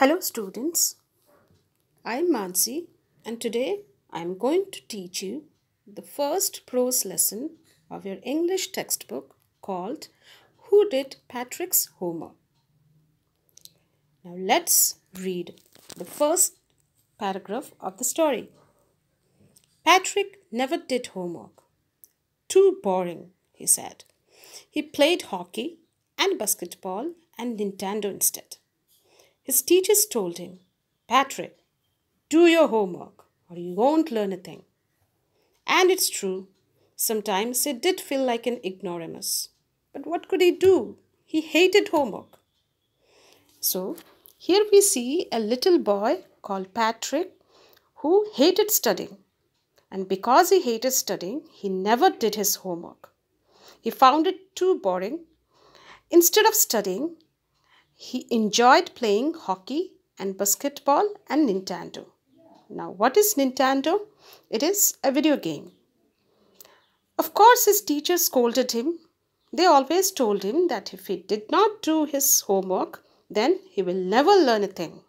Hello students, I am Mansi and today I am going to teach you the first prose lesson of your English textbook called Who Did Patrick's Homer? Now let's read the first paragraph of the story. Patrick never did homework. Too boring, he said. He played hockey and basketball and Nintendo instead. His teachers told him, Patrick, do your homework or you won't learn a thing. And it's true, sometimes he did feel like an ignoramus. But what could he do? He hated homework. So, here we see a little boy called Patrick who hated studying. And because he hated studying, he never did his homework. He found it too boring. Instead of studying, he enjoyed playing hockey and basketball and Nintendo. Now, what is Nintendo? It is a video game. Of course, his teachers scolded him. They always told him that if he did not do his homework, then he will never learn a thing.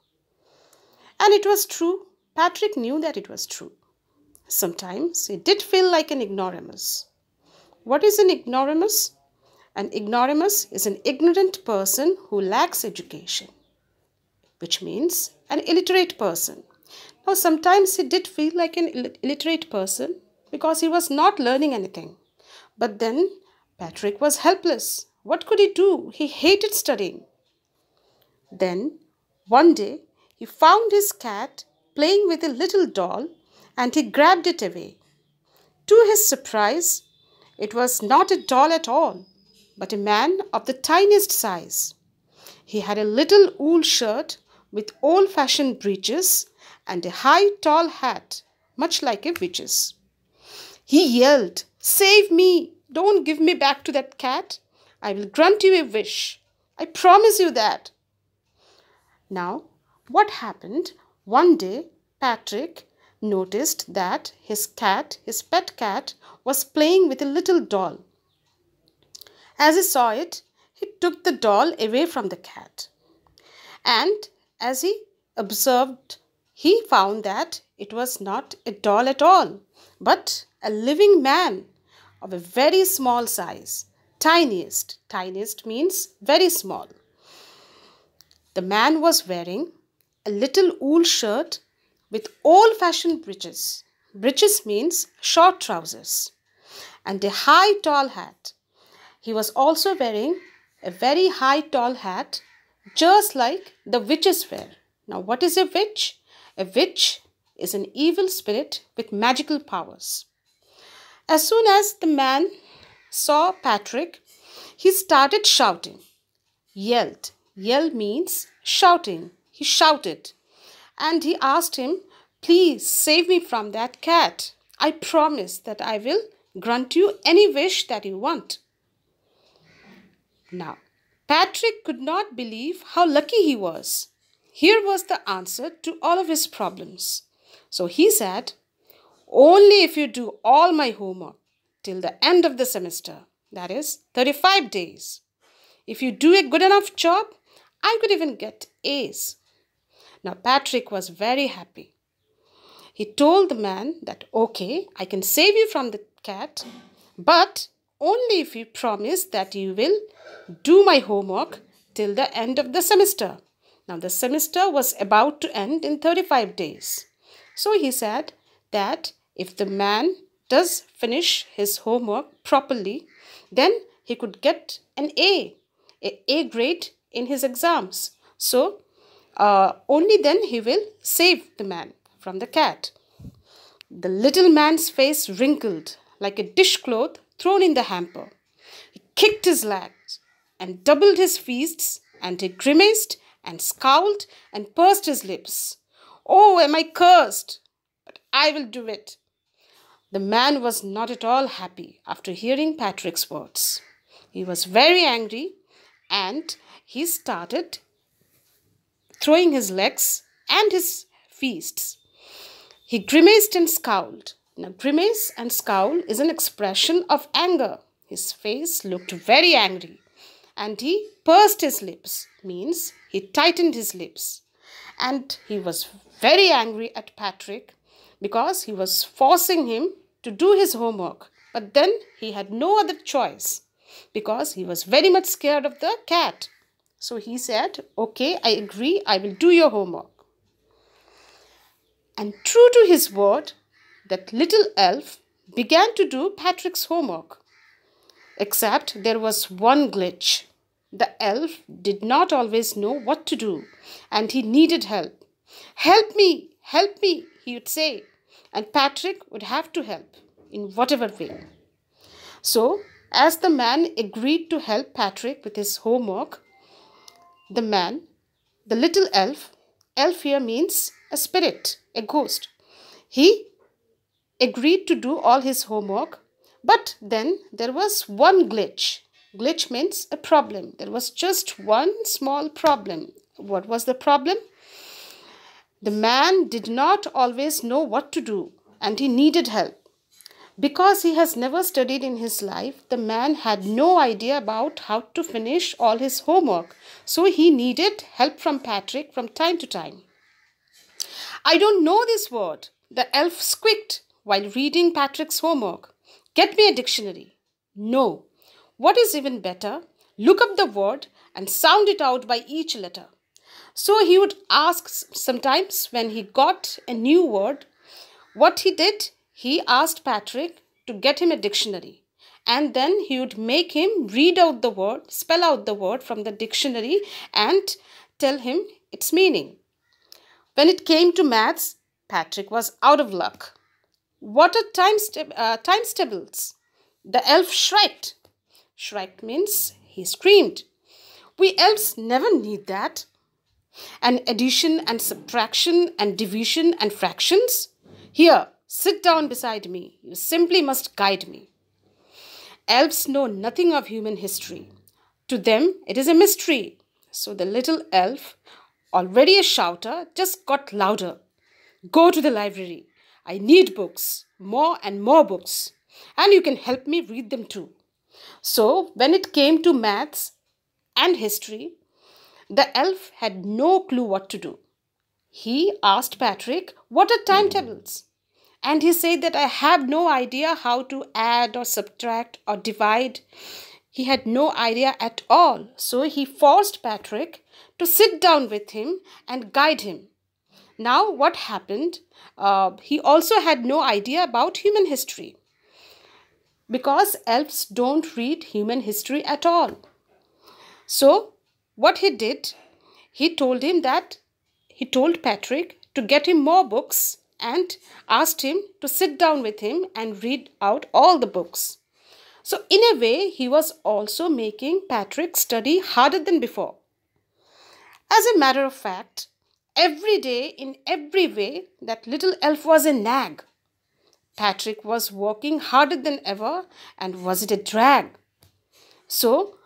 And it was true. Patrick knew that it was true. Sometimes he did feel like an ignoramus. What is an ignoramus? An ignoramus is an ignorant person who lacks education, which means an illiterate person. Now, sometimes he did feel like an illiterate person because he was not learning anything. But then Patrick was helpless. What could he do? He hated studying. Then, one day, he found his cat playing with a little doll and he grabbed it away. To his surprise, it was not a doll at all but a man of the tiniest size. He had a little wool shirt with old-fashioned breeches and a high tall hat, much like a witch's. He yelled, Save me! Don't give me back to that cat. I will grant you a wish. I promise you that. Now, what happened? One day, Patrick noticed that his cat, his pet cat, was playing with a little doll. As he saw it, he took the doll away from the cat. And as he observed, he found that it was not a doll at all, but a living man of a very small size, tiniest. Tiniest means very small. The man was wearing a little wool shirt with old fashioned breeches. Breeches means short trousers and a high tall hat. He was also wearing a very high tall hat just like the witches wear. Now what is a witch? A witch is an evil spirit with magical powers. As soon as the man saw Patrick, he started shouting. Yelled. Yell means shouting. He shouted. And he asked him, Please save me from that cat. I promise that I will grant you any wish that you want. Now, Patrick could not believe how lucky he was. Here was the answer to all of his problems. So he said, Only if you do all my homework till the end of the semester, that is 35 days. If you do a good enough job, I could even get A's. Now Patrick was very happy. He told the man that, okay, I can save you from the cat, but only if you promise that you will do my homework till the end of the semester. Now, the semester was about to end in 35 days. So, he said that if the man does finish his homework properly, then he could get an A, a, a grade in his exams. So, uh, only then he will save the man from the cat. The little man's face wrinkled like a dishcloth thrown in the hamper. He kicked his legs and doubled his fists, and he grimaced and scowled and pursed his lips. Oh, am I cursed? But I will do it. The man was not at all happy after hearing Patrick's words. He was very angry and he started throwing his legs and his fists. He grimaced and scowled now, grimace and scowl is an expression of anger. His face looked very angry and he pursed his lips, means he tightened his lips. And he was very angry at Patrick because he was forcing him to do his homework. But then he had no other choice because he was very much scared of the cat. So he said, Okay, I agree, I will do your homework. And true to his word, that little elf began to do Patrick's homework. Except there was one glitch. The elf did not always know what to do and he needed help. Help me, help me, he would say, and Patrick would have to help in whatever way. So, as the man agreed to help Patrick with his homework, the man, the little elf, elf here means a spirit, a ghost, he agreed to do all his homework. But then there was one glitch. Glitch means a problem. There was just one small problem. What was the problem? The man did not always know what to do and he needed help. Because he has never studied in his life, the man had no idea about how to finish all his homework. So he needed help from Patrick from time to time. I don't know this word. The elf squeaked while reading Patrick's homework. Get me a dictionary. No. What is even better, look up the word and sound it out by each letter. So he would ask sometimes when he got a new word. What he did, he asked Patrick to get him a dictionary and then he would make him read out the word, spell out the word from the dictionary and tell him its meaning. When it came to maths, Patrick was out of luck. What are time, st uh, time tables? The elf shrieked. Shrieked means he screamed. We elves never need that. And addition and subtraction and division and fractions? Here, sit down beside me. You simply must guide me. Elves know nothing of human history. To them, it is a mystery. So the little elf, already a shouter, just got louder. Go to the library. I need books, more and more books, and you can help me read them too. So, when it came to maths and history, the elf had no clue what to do. He asked Patrick, What are timetables? And he said that I have no idea how to add or subtract or divide. He had no idea at all. So he forced Patrick to sit down with him and guide him. Now, what happened? Uh, he also had no idea about human history because elves don't read human history at all. So, what he did, he told him that he told Patrick to get him more books and asked him to sit down with him and read out all the books. So, in a way, he was also making Patrick study harder than before. As a matter of fact, Every day, in every way, that little elf was a nag. Patrick was working harder than ever, and was it a drag? So,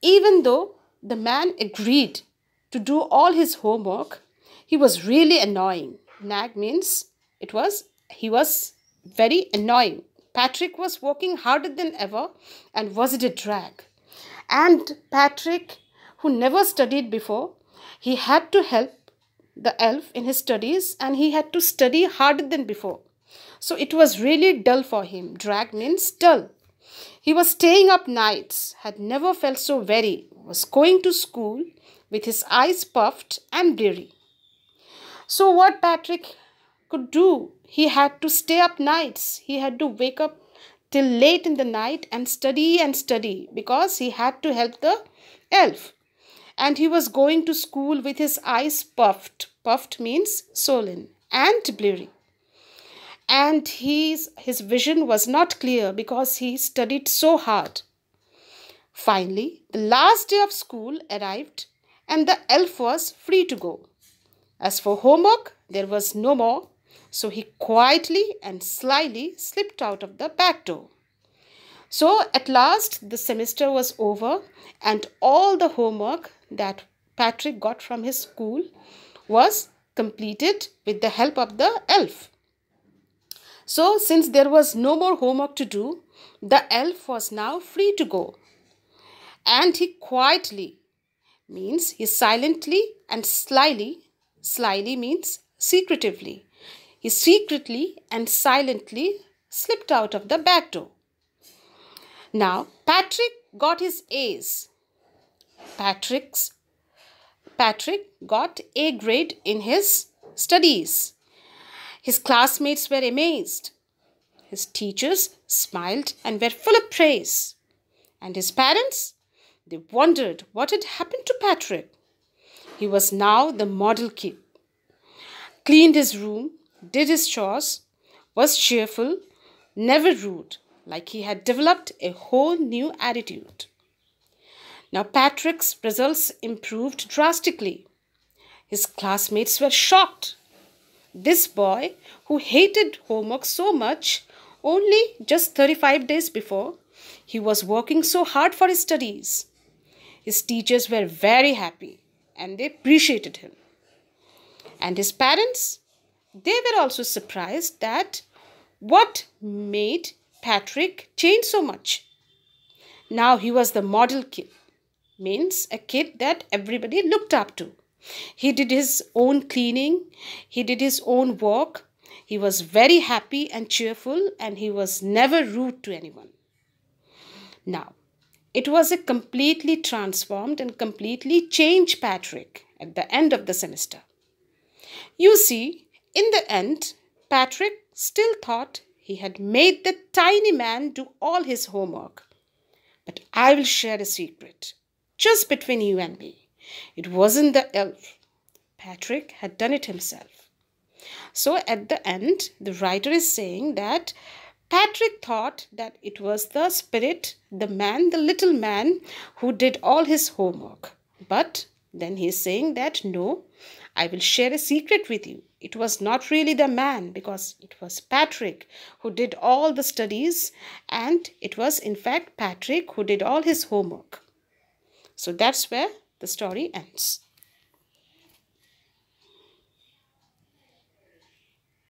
even though the man agreed to do all his homework, he was really annoying. Nag means it was he was very annoying. Patrick was working harder than ever, and was it a drag? And Patrick, who never studied before, he had to help the elf in his studies and he had to study harder than before. So it was really dull for him. Drag means dull. He was staying up nights, had never felt so weary, was going to school with his eyes puffed and bleary. So what Patrick could do, he had to stay up nights. He had to wake up till late in the night and study and study because he had to help the elf. And he was going to school with his eyes puffed Puffed means swollen and bleary. And his, his vision was not clear because he studied so hard. Finally, the last day of school arrived and the elf was free to go. As for homework, there was no more, so he quietly and slyly slipped out of the back door. So at last, the semester was over, and all the homework that Patrick got from his school was completed with the help of the elf. So since there was no more homework to do, the elf was now free to go. And he quietly means he silently and slyly, slyly means secretively, he secretly and silently slipped out of the back door. Now Patrick got his A's. Patrick's Patrick got A grade in his studies. His classmates were amazed. His teachers smiled and were full of praise. And his parents, they wondered what had happened to Patrick. He was now the model kid. Cleaned his room, did his chores, was cheerful, never rude, like he had developed a whole new attitude. Now, Patrick's results improved drastically. His classmates were shocked. This boy, who hated homework so much, only just 35 days before, he was working so hard for his studies. His teachers were very happy and they appreciated him. And his parents, they were also surprised that what made Patrick change so much. Now he was the model kid means a kid that everybody looked up to. He did his own cleaning, he did his own work, he was very happy and cheerful, and he was never rude to anyone. Now, it was a completely transformed and completely changed Patrick at the end of the semester. You see, in the end, Patrick still thought he had made the tiny man do all his homework. But I will share a secret just between you and me. It wasn't the elf. Patrick had done it himself. So at the end, the writer is saying that Patrick thought that it was the spirit, the man, the little man, who did all his homework. But then he is saying that no, I will share a secret with you. It was not really the man because it was Patrick who did all the studies and it was in fact Patrick who did all his homework. So that's where the story ends.